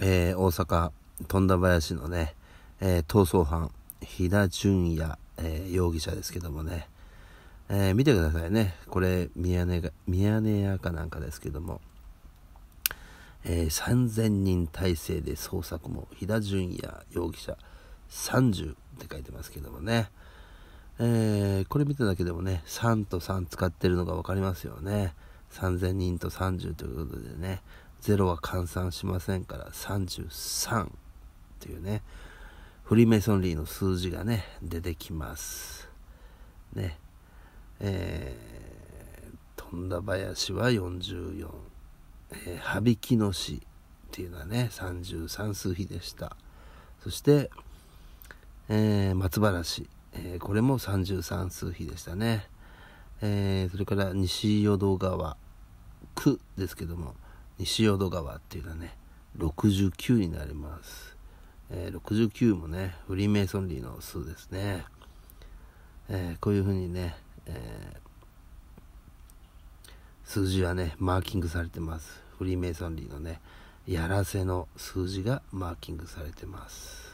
えー、大阪富田林のね、えー、逃走犯飛田淳也、えー、容疑者ですけどもね、え見てくださいねこれミヤネミヤネ屋かなんかですけども、え3000人体制で捜索も飛田淳也容疑者30って書いてますけどもね、えこれ見ただけでもね3と3使ってるのが分かりますよね3000人と30ということでね0は換算しませんから33というねフリーメイソンリーの数字がね出てきますねえー、富田林は44、えー、羽曳野市っていうのはね33数比でしたそしてえー、松原市、えー、これも33数比でしたね、えー、それから西淀川区ですけども西淀川っていうのはね69になります、えー、69もねフリーメイソンリーの数ですね、えー、こういうふうにね、えー、数字はねマーキングされてますフリーメイソンリーのねやらせの数字がマーキングされてます